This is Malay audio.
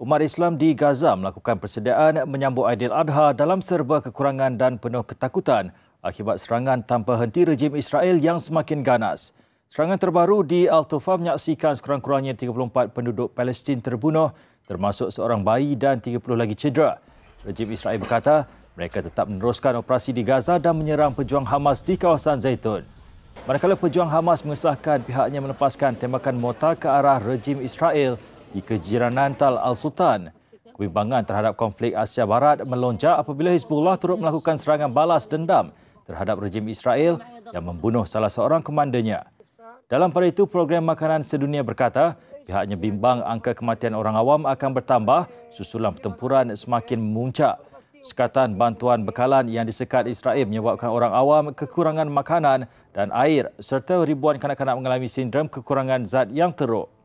Umat Islam di Gaza melakukan persediaan menyambut Aidil Adha dalam serba kekurangan dan penuh ketakutan akibat serangan tanpa henti rejim Israel yang semakin ganas. Serangan terbaru di Al-Tufa menyaksikan sekurang-kurangnya 34 penduduk Palestin terbunuh termasuk seorang bayi dan 30 lagi cedera. Rejim Israel berkata mereka tetap meneruskan operasi di Gaza dan menyerang pejuang Hamas di kawasan Zaitun. Manakala pejuang Hamas mengesahkan pihaknya melepaskan tembakan mortar ke arah rejim Israel di kejiranan Tal Al-Sultan. Kebimbangan terhadap konflik Asia Barat melonjak apabila Hezbollah turut melakukan serangan balas dendam terhadap rejim Israel yang membunuh salah seorang komandernya. Dalam pada itu, program makanan sedunia berkata pihaknya bimbang angka kematian orang awam akan bertambah susulan pertempuran semakin memuncak. Sekatan bantuan bekalan yang disekat Israel menyebabkan orang awam kekurangan makanan dan air serta ribuan kanak-kanak mengalami sindrom kekurangan zat yang teruk.